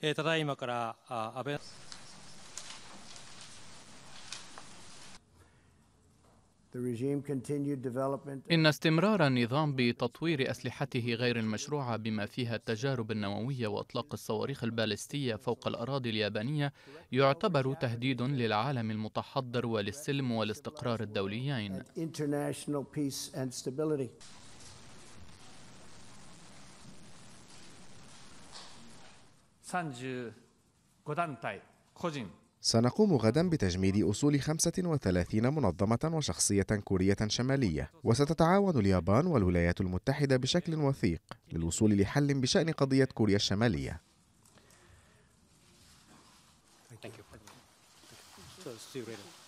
えー、ただいまから安倍 إن إن استمرار النظام بتطوير أسلحته غير المشروعة بما فيها التجارب النووية وإطلاق الصواريخ البالستية فوق الأراضي اليابانية يعتبر تهديد للعالم المتحضر وللسلم والاستقرار الدوليين. سنقوم غدا بتجميد أصول 35 منظمة وشخصية كورية شمالية وستتعاون اليابان والولايات المتحدة بشكل وثيق للوصول لحل بشأن قضية كوريا الشمالية Thank you. Thank you. you